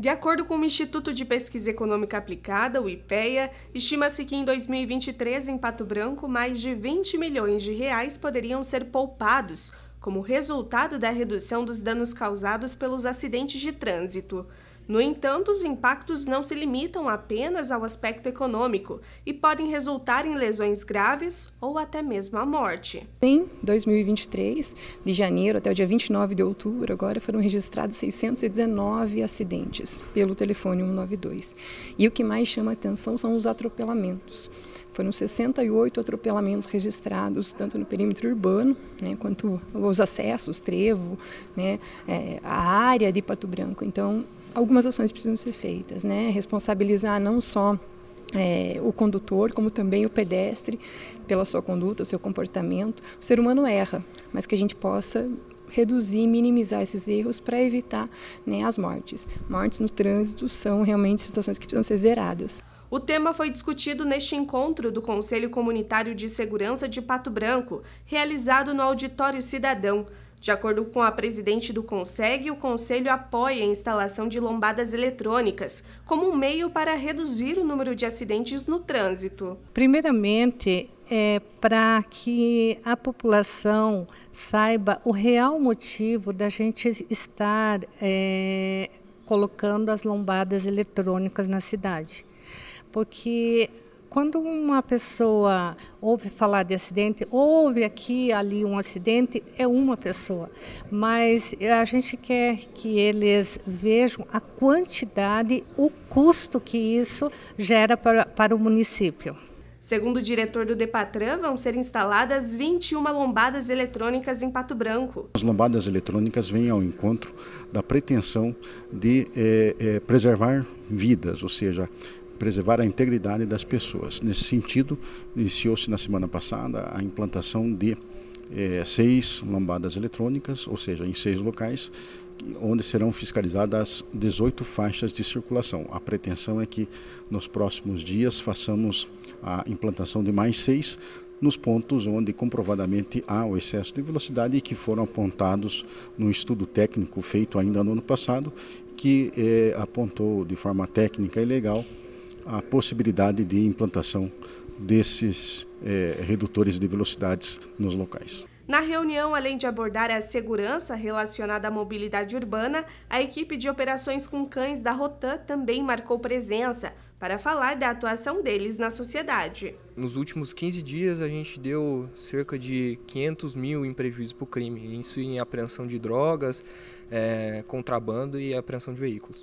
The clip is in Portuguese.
De acordo com o Instituto de Pesquisa Econômica Aplicada, o IPEA, estima-se que em 2023, em Pato Branco, mais de 20 milhões de reais poderiam ser poupados como resultado da redução dos danos causados pelos acidentes de trânsito. No entanto, os impactos não se limitam apenas ao aspecto econômico e podem resultar em lesões graves ou até mesmo a morte. Em 2023, de janeiro até o dia 29 de outubro, agora foram registrados 619 acidentes pelo telefone 192. E o que mais chama atenção são os atropelamentos. Foram 68 atropelamentos registrados, tanto no perímetro urbano, né, quanto os acessos, trevo, né, é, a área de Pato Branco. Então, algumas ações precisam ser feitas, né? Responsabilizar não só é, o condutor, como também o pedestre, pela sua conduta, o seu comportamento. O ser humano erra, mas que a gente possa reduzir, minimizar esses erros para evitar né, as mortes. Mortes no trânsito são realmente situações que precisam ser zeradas. O tema foi discutido neste encontro do Conselho Comunitário de Segurança de Pato Branco, realizado no Auditório Cidadão. De acordo com a presidente do Conseg, o Conselho apoia a instalação de lombadas eletrônicas como um meio para reduzir o número de acidentes no trânsito. Primeiramente, é para que a população saiba o real motivo da gente estar é, colocando as lombadas eletrônicas na cidade. Porque quando uma pessoa ouve falar de acidente, ouve aqui ali um acidente, é uma pessoa. Mas eh, a gente quer que eles vejam a quantidade, o custo que isso gera para, para o município. Segundo o diretor do Depatran, vão ser instaladas 21 lombadas eletrônicas em Pato Branco. As lombadas eletrônicas vêm ao encontro da pretensão de é, é, preservar vidas, ou seja, preservar a integridade das pessoas. Nesse sentido, iniciou-se na semana passada a implantação de eh, seis lambadas eletrônicas, ou seja, em seis locais, onde serão fiscalizadas 18 faixas de circulação. A pretensão é que nos próximos dias façamos a implantação de mais seis nos pontos onde comprovadamente há o excesso de velocidade e que foram apontados no estudo técnico feito ainda no ano passado, que eh, apontou de forma técnica e legal a possibilidade de implantação desses é, redutores de velocidades nos locais. Na reunião, além de abordar a segurança relacionada à mobilidade urbana, a equipe de operações com cães da Rotan também marcou presença para falar da atuação deles na sociedade. Nos últimos 15 dias, a gente deu cerca de 500 mil em prejuízo para o crime, isso em apreensão de drogas, é, contrabando e apreensão de veículos.